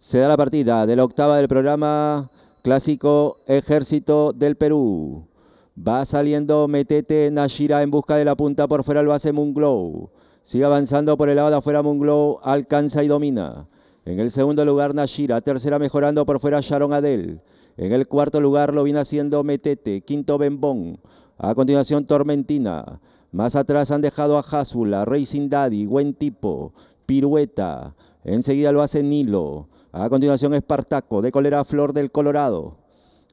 Se da la partida de la octava del programa clásico Ejército del Perú. Va saliendo Metete Nashira en busca de la punta por fuera lo hace Munglow. Sigue avanzando por el lado de afuera Munglow, alcanza y domina. En el segundo lugar Nashira, tercera mejorando por fuera Sharon Adel. En el cuarto lugar lo viene haciendo Metete, quinto Bembón. A continuación Tormentina. Más atrás han dejado a Hasula, Racing Daddy, Buen Tipo, Pirueta. Enseguida lo hace Nilo. A continuación Espartaco, de colera, Flor del Colorado.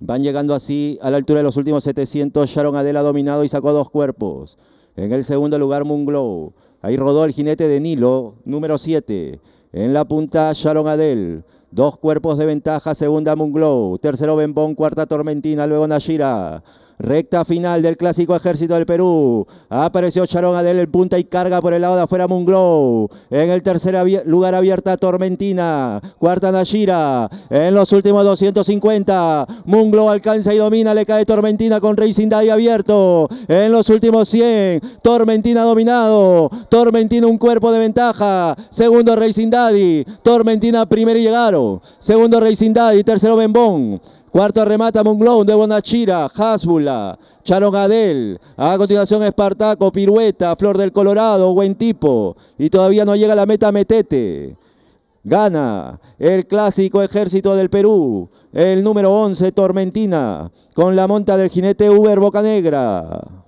Van llegando así a la altura de los últimos 700. Sharon ha dominado y sacó dos cuerpos. En el segundo lugar Munglow. Ahí rodó el jinete de Nilo, número 7. En la punta Sharon Adel. Dos cuerpos de ventaja, segunda Munglow, tercero Bembón, cuarta Tormentina, luego Nashira. Recta final del clásico ejército del Perú. Apareció Charón Adel el punta y carga por el lado de afuera Munglow. En el tercer lugar abierta Tormentina, cuarta Nashira. En los últimos 250, Munglow alcanza y domina, le cae Tormentina con Racing Daddy abierto. En los últimos 100, Tormentina dominado. Tormentina un cuerpo de ventaja, segundo Racing Daddy. Tormentina primero y llegaron. Segundo Reisindad y tercero Bembón. Cuarto remata Munglón de Bonachira, Hasbula, Charon Adel. A continuación Espartaco, Pirueta, Flor del Colorado, buen tipo. Y todavía no llega la meta Metete. Gana el clásico ejército del Perú, el número 11 Tormentina, con la monta del jinete Uber Bocanegra.